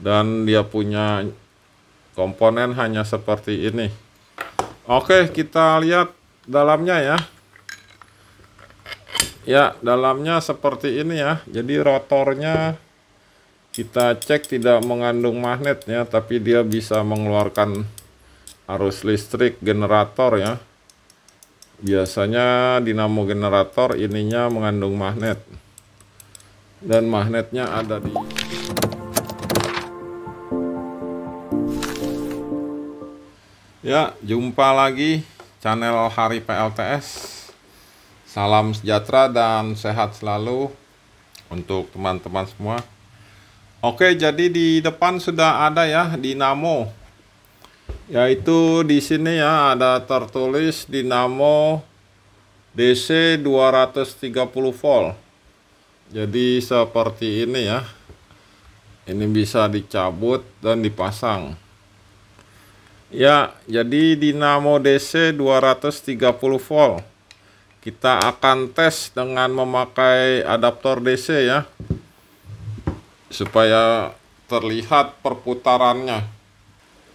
dan dia punya komponen hanya seperti ini oke kita lihat dalamnya ya ya dalamnya seperti ini ya jadi rotornya kita cek tidak mengandung magnetnya, tapi dia bisa mengeluarkan arus listrik generator ya biasanya dinamo generator ininya mengandung magnet dan magnetnya ada di Ya, jumpa lagi channel Hari PLTS. Salam sejahtera dan sehat selalu untuk teman-teman semua. Oke, jadi di depan sudah ada ya dinamo. Yaitu di sini ya ada tertulis dinamo DC 230 volt. Jadi seperti ini ya. Ini bisa dicabut dan dipasang. Ya, jadi dinamo DC 230 volt. Kita akan tes dengan memakai adaptor DC ya. Supaya terlihat perputarannya.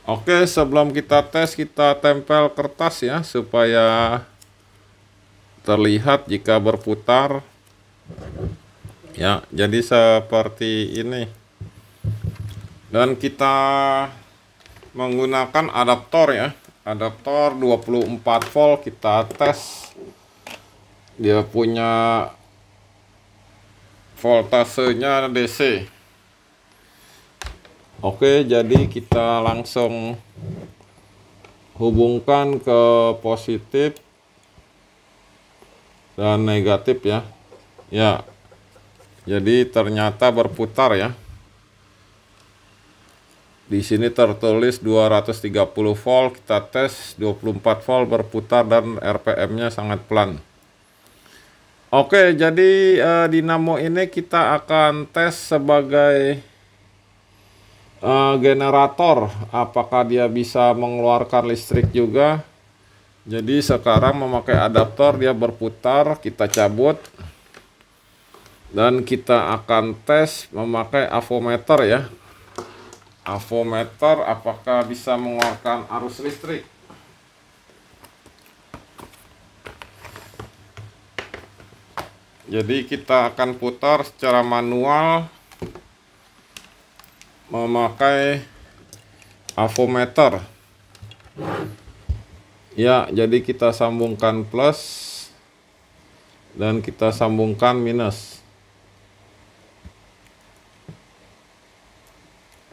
Oke, sebelum kita tes kita tempel kertas ya supaya terlihat jika berputar. Ya, jadi seperti ini. Dan kita menggunakan adaptor ya adaptor 24 volt kita tes dia punya voltasenya DC oke jadi kita langsung hubungkan ke positif dan negatif ya ya jadi ternyata berputar ya di sini tertulis 230 volt, kita tes 24 volt berputar dan RPM-nya sangat pelan. Oke, jadi uh, dinamo ini kita akan tes sebagai uh, generator, apakah dia bisa mengeluarkan listrik juga. Jadi sekarang memakai adaptor dia berputar, kita cabut. Dan kita akan tes memakai avometer ya avometer apakah bisa mengeluarkan arus listrik jadi kita akan putar secara manual memakai avometer ya jadi kita sambungkan plus dan kita sambungkan minus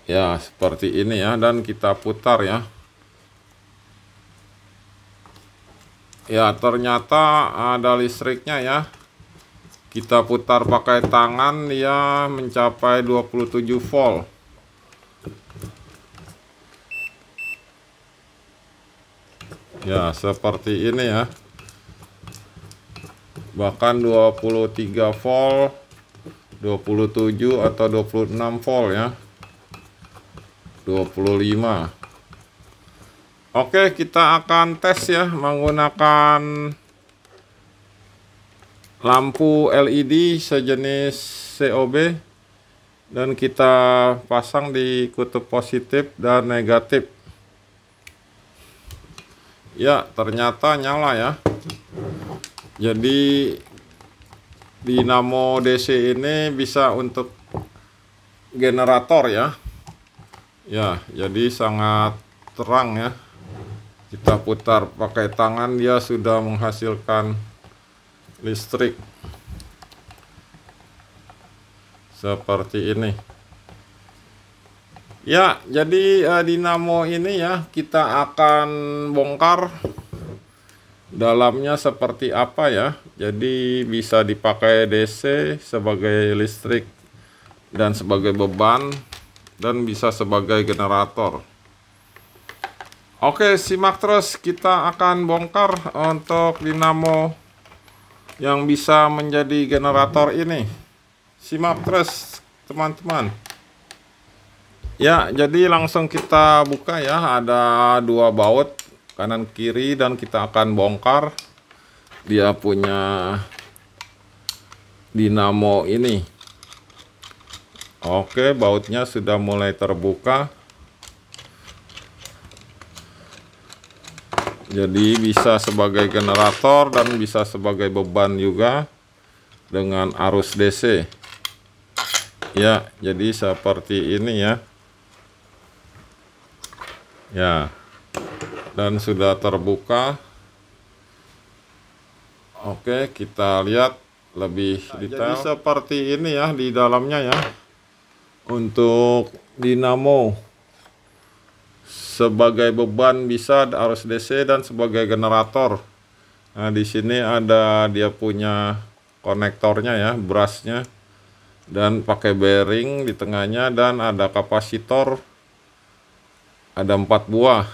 ya seperti ini ya dan kita putar ya ya ternyata ada listriknya ya kita putar pakai tangan ya mencapai 27 volt ya seperti ini ya bahkan 23 volt 27 atau 26 volt ya 25 Oke kita akan tes ya menggunakan lampu LED sejenis COB dan kita pasang di kutub positif dan negatif ya ternyata nyala ya jadi dinamo DC ini bisa untuk generator ya ya jadi sangat terang ya kita putar pakai tangan dia sudah menghasilkan listrik seperti ini ya jadi uh, dinamo ini ya kita akan bongkar dalamnya seperti apa ya jadi bisa dipakai DC sebagai listrik dan sebagai beban dan bisa sebagai generator Oke simak terus kita akan bongkar untuk dinamo yang bisa menjadi generator ini simak terus teman-teman ya jadi langsung kita buka ya ada dua baut kanan kiri dan kita akan bongkar dia punya dinamo ini Oke, bautnya sudah mulai terbuka. Jadi bisa sebagai generator dan bisa sebagai beban juga dengan arus DC. Ya, jadi seperti ini ya. Ya. Dan sudah terbuka. Oke, kita lihat lebih nah, detail. Jadi seperti ini ya di dalamnya ya untuk dinamo sebagai beban bisa arus DC dan sebagai generator nah di sini ada dia punya konektornya ya brushnya dan pakai bearing di tengahnya dan ada kapasitor ada empat buah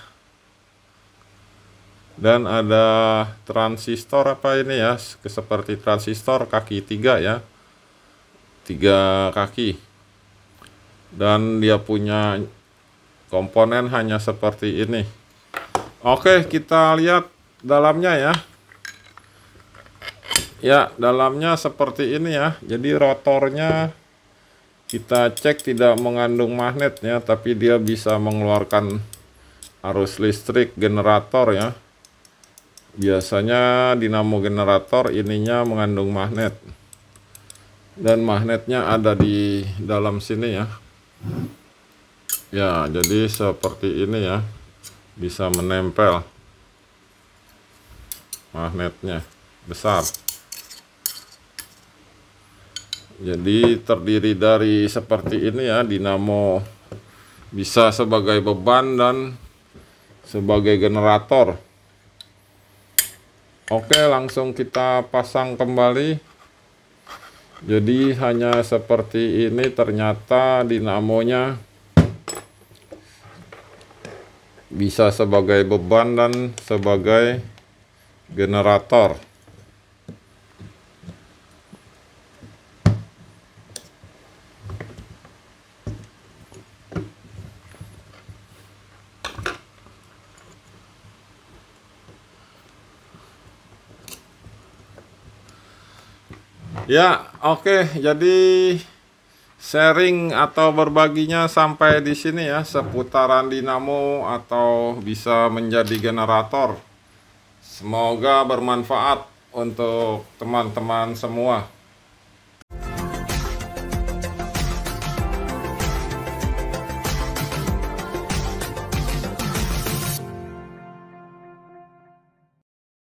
dan ada transistor apa ini ya seperti transistor kaki tiga ya tiga kaki dan dia punya komponen hanya seperti ini oke kita lihat dalamnya ya ya dalamnya seperti ini ya jadi rotornya kita cek tidak mengandung magnet ya tapi dia bisa mengeluarkan arus listrik generator ya biasanya dinamo generator ininya mengandung magnet dan magnetnya ada di dalam sini ya ya jadi seperti ini ya bisa menempel magnetnya besar jadi terdiri dari seperti ini ya dinamo bisa sebagai beban dan sebagai generator oke langsung kita pasang kembali jadi hanya seperti ini ternyata dinamonya bisa sebagai beban dan sebagai generator Ya, oke. Okay. Jadi sharing atau berbaginya sampai di sini ya seputaran dinamo atau bisa menjadi generator. Semoga bermanfaat untuk teman-teman semua.